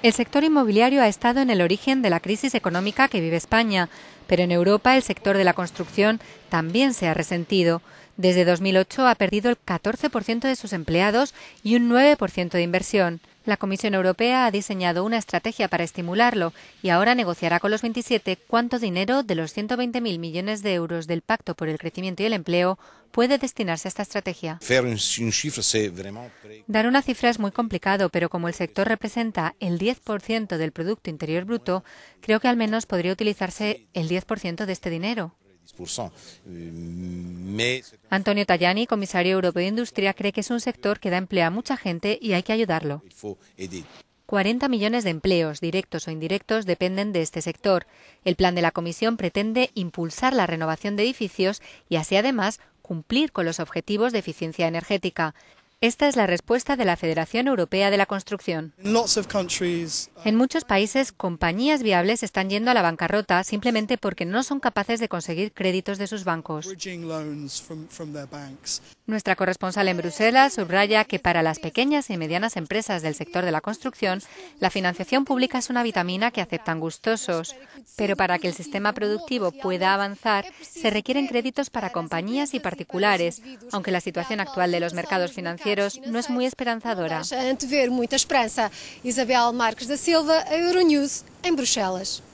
El sector inmobiliario ha estado en el origen de la crisis económica que vive España, pero en Europa el sector de la construcción también se ha resentido. Desde 2008 ha perdido el 14% de sus empleados y un 9% de inversión. La Comisión Europea ha diseñado una estrategia para estimularlo y ahora negociará con los 27 cuánto dinero de los 120.000 millones de euros del Pacto por el Crecimiento y el Empleo puede destinarse a esta estrategia. Dar una cifra es muy complicado, pero como el sector representa el 10% del Producto Interior Bruto, creo que al menos podría utilizarse el 10% de este dinero. Antonio Tajani, comisario europeo de Industria, cree que es un sector que da empleo a mucha gente y hay que ayudarlo. 40 millones de empleos, directos o indirectos, dependen de este sector. El plan de la Comisión pretende impulsar la renovación de edificios y así además cumplir con los objetivos de eficiencia energética. Esta es la respuesta de la Federación Europea de la Construcción. Uh, en muchos países, compañías viables están yendo a la bancarrota simplemente porque no son capaces de conseguir créditos de sus bancos. Nuestra corresponsal en Bruselas subraya que para las pequeñas y medianas empresas del sector de la construcción, la financiación pública es una vitamina que aceptan gustosos. Pero para que el sistema productivo pueda avanzar, se requieren créditos para compañías y particulares, aunque la situación actual de los mercados financieros financeiros no es muy esperanzadora. Não é deixa antever muita esperança. Isabel Marques da Silva, a Euronews, em Bruxelas.